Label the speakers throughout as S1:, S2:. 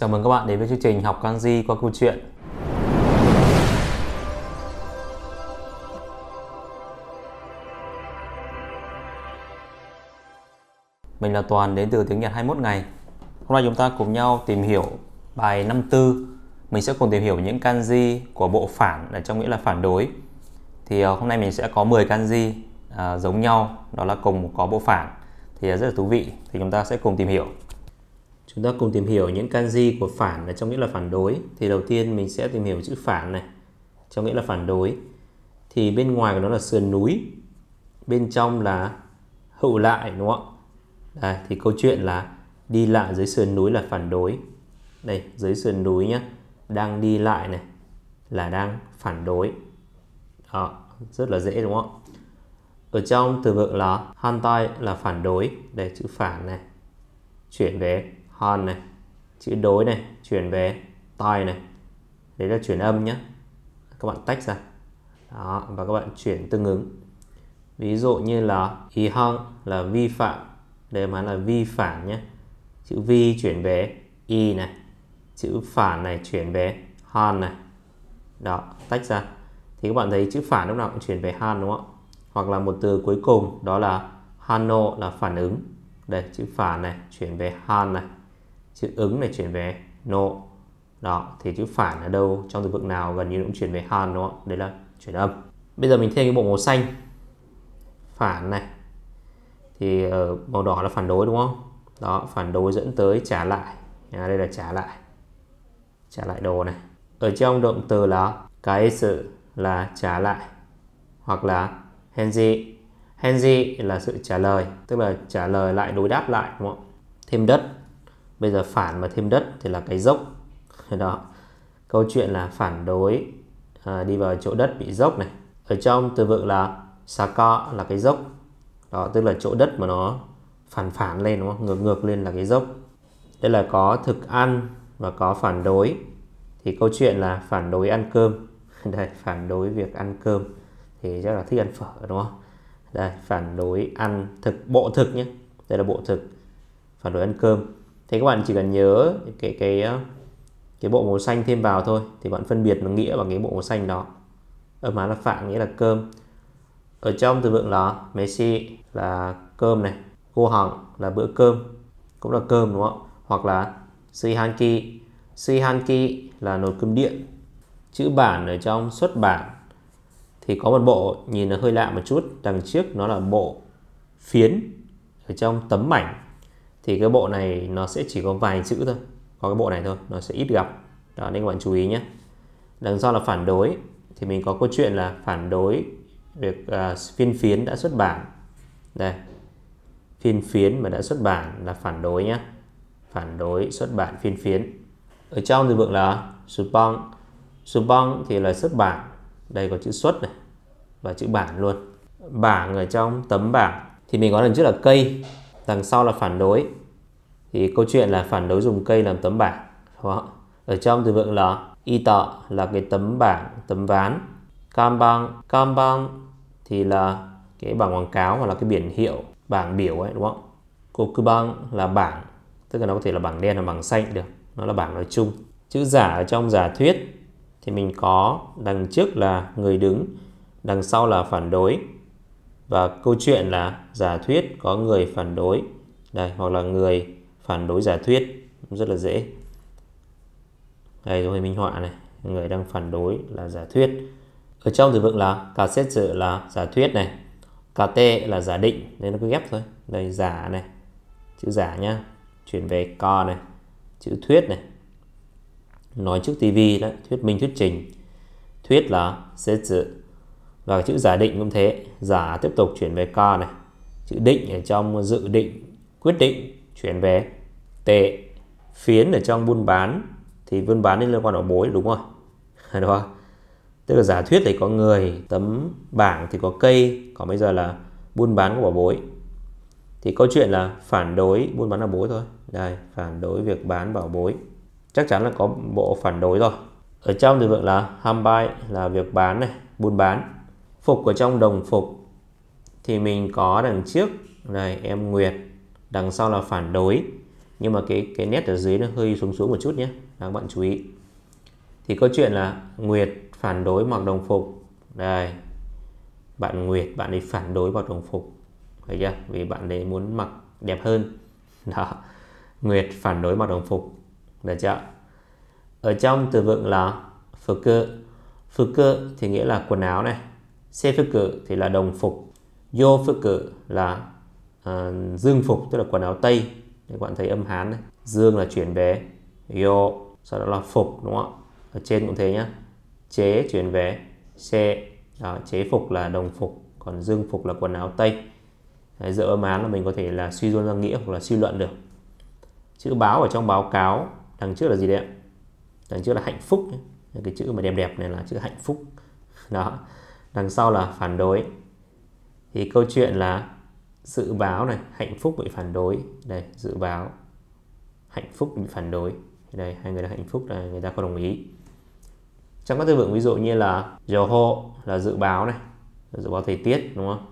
S1: Chào mừng các bạn đến với chương trình Học Kanji qua câu chuyện. Mình là Toàn đến từ tiếng Nhật 21 ngày. Hôm nay chúng ta cùng nhau tìm hiểu bài 54. Mình sẽ cùng tìm hiểu những kanji của bộ phản ở trong nghĩa là phản đối. Thì ờ, hôm nay mình sẽ có 10 kanji à, giống nhau, đó là cùng có bộ phản. Thì ờ, rất là thú vị, thì chúng ta sẽ cùng tìm hiểu. Chúng ta cùng tìm hiểu những kanji của phản là trong nghĩa là phản đối. Thì đầu tiên mình sẽ tìm hiểu chữ phản này, trong nghĩa là phản đối. Thì bên ngoài của nó là sườn núi, bên trong là hậu lại đúng không ạ? Đây, thì câu chuyện là đi lại dưới sườn núi là phản đối. Đây, dưới sườn núi nhá đang đi lại này là đang phản đối. Đó, rất là dễ đúng không Ở trong từ vựng là hantai là phản đối, đây chữ phản này chuyển về hòn này chữ đối này chuyển về toi này đấy là chuyển âm nhé các bạn tách ra đó, và các bạn chuyển tương ứng ví dụ như là y hong là vi phạm đây mà là vi phản nhé chữ vi chuyển về y này chữ phản này chuyển về han này đó tách ra thì các bạn thấy chữ phản lúc nào cũng chuyển về han đúng không ạ hoặc là một từ cuối cùng đó là hano là phản ứng đây chữ phản này chuyển về han này chữ ứng này chuyển về nộ đó thì chữ phản ở đâu trong từ vựng nào gần như cũng chuyển về hàn đúng không đấy là chuyển âm bây giờ mình thêm cái bộ màu xanh phản này thì ở ờ, màu đỏ là phản đối đúng không đó phản đối dẫn tới trả lại à, đây là trả lại trả lại đồ này ở trong động từ là cái sự là trả lại hoặc là henji henji là sự trả lời tức là trả lời lại đối đáp lại đúng không thêm đất bây giờ phản mà thêm đất thì là cái dốc đó câu chuyện là phản đối à, đi vào chỗ đất bị dốc này ở trong từ vựng là co là cái dốc đó tức là chỗ đất mà nó phản phản lên đúng không ngược ngược lên là cái dốc đây là có thực ăn và có phản đối thì câu chuyện là phản đối ăn cơm đây phản đối việc ăn cơm thì chắc là thích ăn phở đúng không đây phản đối ăn thực bộ thực nhé đây là bộ thực phản đối ăn cơm Thế các bạn chỉ cần nhớ cái cái ờ, cái bộ màu xanh thêm vào thôi thì bạn phân biệt nó nghĩa bằng cái bộ màu xanh đó. Ở má là phạng nghĩa là cơm. Ở trong từ vựng là messi là cơm này, cô hỏng là bữa cơm cũng là cơm đúng không? Hoặc là sihanki, sihanki là nồi cơm điện. Chữ bản ở trong xuất bản thì có một bộ nhìn nó hơi lạ một chút, đằng trước nó là bộ phiến ở trong tấm mảnh thì cái bộ này nó sẽ chỉ có vài chữ thôi có cái bộ này thôi nó sẽ ít gặp đó nên các bạn chú ý nhé đằng sau là phản đối thì mình có câu chuyện là phản đối việc uh, phiên phiến đã xuất bản đây phiên phiến mà đã xuất bản là phản đối nhé phản đối xuất bản phiên phiến ở trong thì vượng là supong supong thì là xuất bản đây có chữ xuất này và chữ bản luôn bảng ở trong tấm bảng thì mình có lần trước là cây đằng sau là phản đối thì câu chuyện là phản đối dùng cây làm tấm bảng ở trong từ vựng là y tọ là cái tấm bảng tấm ván cam băng cam băng thì là cái bảng quảng cáo hoặc là cái biển hiệu bảng biểu ấy đúng không cô cư băng là bảng tức là nó có thể là bảng đen hoặc bảng xanh được nó là bảng nói chung chữ giả ở trong giả thuyết thì mình có đằng trước là người đứng đằng sau là phản đối và câu chuyện là giả thuyết có người phản đối đây hoặc là người phản đối giả thuyết rất là dễ đây rồi minh họa này người đang phản đối là giả thuyết ở trong từ vựng là cả xét dự là giả thuyết này cả tê là giả định nên nó cứ ghép thôi đây giả này chữ giả nhá chuyển về co này chữ thuyết này nói trước tivi đấy thuyết minh thuyết trình thuyết là xét dự và chữ giả định cũng thế giả tiếp tục chuyển về co này chữ định ở trong dự định quyết định chuyển về tệ phiến ở trong buôn bán thì buôn bán liên quan ở bối đúng không đúng không tức là giả thuyết thì có người tấm bảng thì có cây còn bây giờ là buôn bán của bối thì câu chuyện là phản đối buôn bán ở bối thôi đây phản đối việc bán bảo bối chắc chắn là có bộ phản đối rồi ở trong từ vựng là ham buy là việc bán này buôn bán phục ở trong đồng phục thì mình có đằng trước này em Nguyệt đằng sau là phản đối nhưng mà cái cái nét ở dưới nó hơi xuống xuống một chút nhé các bạn chú ý thì câu chuyện là Nguyệt phản đối mặc đồng phục đây bạn Nguyệt bạn ấy phản đối mặc đồng phục phải chưa vì bạn ấy muốn mặc đẹp hơn đó Nguyệt phản đối mặc đồng phục được chưa ở trong từ vựng là phơ cơ phơ cơ thì nghĩa là quần áo này Xe phước cự thì là đồng phục Vô phước cự là à, dương phục tức là quần áo tây các bạn thấy âm hán này. dương là chuyển về yo sau đó là phục đúng không ạ ở trên cũng thế nhá chế chuyển về xe đó, à, chế phục là đồng phục còn dương phục là quần áo tây dựa âm hán là mình có thể là suy luận ra nghĩa hoặc là suy luận được chữ báo ở trong báo cáo đằng trước là gì đấy đằng trước là hạnh phúc cái chữ mà đẹp đẹp này là chữ hạnh phúc đó đằng sau là phản đối thì câu chuyện là dự báo này hạnh phúc bị phản đối đây dự báo hạnh phúc bị phản đối đây hai người đang hạnh phúc là người ta không đồng ý trong các từ vựng ví dụ như là dầu hộ là dự báo này dự báo thời tiết đúng không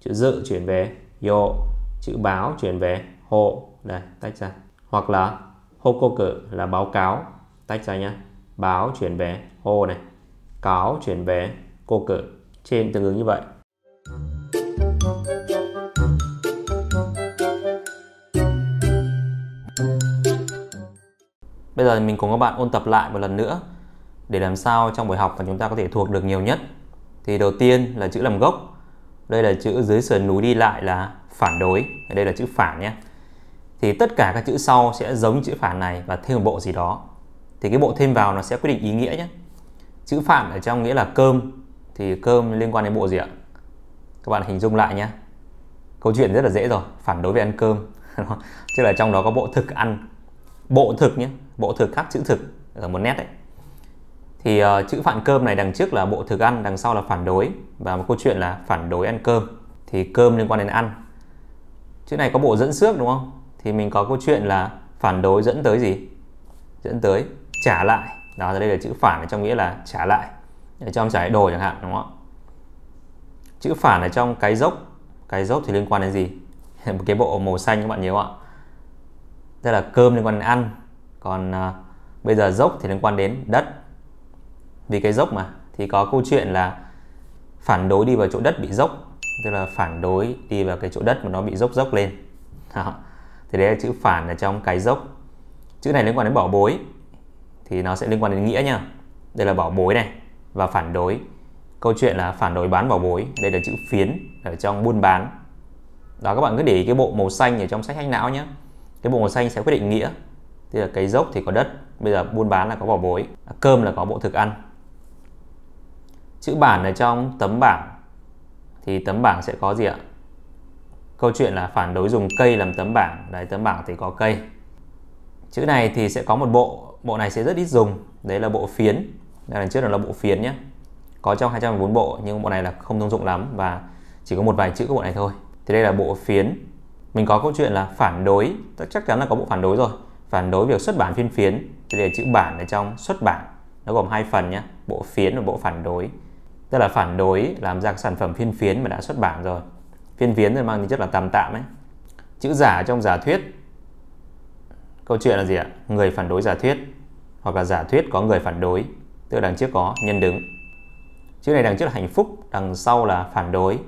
S1: chữ dự chuyển về dộ chữ báo chuyển về hộ đây tách ra hoặc là hô cô cử là báo cáo tách ra nhá báo chuyển về hô này cáo chuyển về cô trên tương ứng như vậy. Bây giờ mình cùng các bạn ôn tập lại một lần nữa để làm sao trong buổi học mà chúng ta có thể thuộc được nhiều nhất. Thì đầu tiên là chữ làm gốc. Đây là chữ dưới sườn núi đi lại là phản đối. Ở đây là chữ phản nhé. Thì tất cả các chữ sau sẽ giống chữ phản này và thêm một bộ gì đó. Thì cái bộ thêm vào nó sẽ quyết định ý nghĩa nhé. Chữ phản ở trong nghĩa là cơm thì cơm liên quan đến bộ gì ạ các bạn hình dung lại nhé câu chuyện rất là dễ rồi phản đối về ăn cơm chứ là trong đó có bộ thực ăn bộ thực nhé bộ thực khác chữ thực ở một nét đấy thì uh, chữ phản cơm này đằng trước là bộ thực ăn đằng sau là phản đối và một câu chuyện là phản đối ăn cơm thì cơm liên quan đến ăn chữ này có bộ dẫn xước đúng không thì mình có câu chuyện là phản đối dẫn tới gì dẫn tới trả lại đó đây là chữ phản trong nghĩa là trả lại ở trong giải đồ chẳng hạn đúng không ạ chữ phản ở trong cái dốc cái dốc thì liên quan đến gì một cái bộ màu xanh các bạn nhớ không ạ tức là cơm liên quan đến ăn còn à, bây giờ dốc thì liên quan đến đất vì cái dốc mà thì có câu chuyện là phản đối đi vào chỗ đất bị dốc tức là phản đối đi vào cái chỗ đất mà nó bị dốc dốc lên đó. thì đấy là chữ phản ở trong cái dốc chữ này liên quan đến bỏ bối thì nó sẽ liên quan đến nghĩa nha đây là bỏ bối này và phản đối câu chuyện là phản đối bán bảo bối đây là chữ phiến ở trong buôn bán đó các bạn cứ để ý cái bộ màu xanh ở trong sách hách não nhé cái bộ màu xanh sẽ quyết định nghĩa tức là cái dốc thì có đất bây giờ buôn bán là có bảo bối à, cơm là có bộ thực ăn chữ bản ở trong tấm bảng thì tấm bảng sẽ có gì ạ câu chuyện là phản đối dùng cây làm tấm bảng đấy tấm bảng thì có cây chữ này thì sẽ có một bộ bộ này sẽ rất ít dùng đấy là bộ phiến đằng trước là bộ phiến nhé có trong 214 bộ nhưng bộ này là không thông dụng lắm và chỉ có một vài chữ của bộ này thôi thì đây là bộ phiến mình có câu chuyện là phản đối chắc chắn là có bộ phản đối rồi phản đối việc xuất bản phiên phiến thì đây chữ bản ở trong xuất bản nó gồm hai phần nhé bộ phiến và bộ phản đối tức là phản đối làm ra sản phẩm phiên phiến mà đã xuất bản rồi phiên phiến thì mang tính chất là tạm tạm ấy chữ giả trong giả thuyết câu chuyện là gì ạ người phản đối giả thuyết hoặc là giả thuyết có người phản đối tức là đằng trước có nhân đứng chữ này đằng trước là hạnh phúc đằng sau là phản đối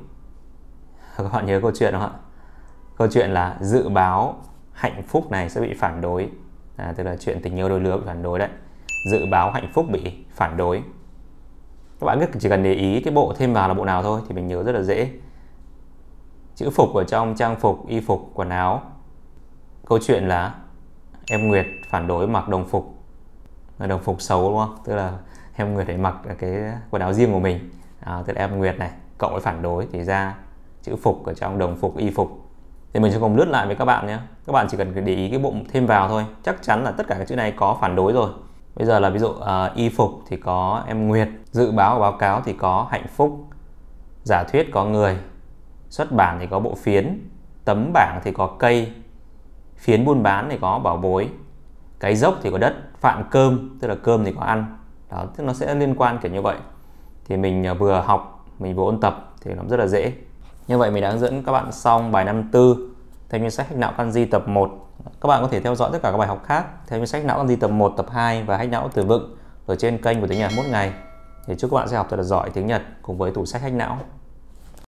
S1: các bạn nhớ câu chuyện không ạ câu chuyện là dự báo hạnh phúc này sẽ bị phản đối à, tức là chuyện tình yêu đôi lứa bị phản đối đấy dự báo hạnh phúc bị phản đối các bạn chỉ cần để ý cái bộ thêm vào là bộ nào thôi thì mình nhớ rất là dễ chữ phục ở trong trang phục y phục quần áo câu chuyện là em Nguyệt phản đối mặc đồng phục đồng phục xấu đúng không tức là em nguyệt phải mặc cái quần áo riêng của mình à, tức là em nguyệt này cậu ấy phản đối thì ra chữ phục ở trong đồng phục y phục thì mình sẽ cùng lướt lại với các bạn nhé các bạn chỉ cần để ý cái bụng thêm vào thôi chắc chắn là tất cả các chữ này có phản đối rồi bây giờ là ví dụ uh, y phục thì có em nguyệt dự báo báo cáo thì có hạnh phúc giả thuyết có người xuất bản thì có bộ phiến tấm bảng thì có cây phiến buôn bán thì có bảo bối cái dốc thì có đất phạn cơm tức là cơm thì có ăn đó tức nó sẽ liên quan kiểu như vậy thì mình à, vừa học mình vừa ôn tập thì nó rất là dễ như vậy mình đã hướng dẫn các bạn xong bài năm tư theo như sách Hách não Kanji tập 1 các bạn có thể theo dõi tất cả các bài học khác theo như sách não Kanji tập 1 tập 2 và Hách não từ vựng ở trên kênh của tiếng Nhật mỗi ngày thì chúc các bạn sẽ học thật là giỏi tiếng Nhật cùng với tủ sách Hách não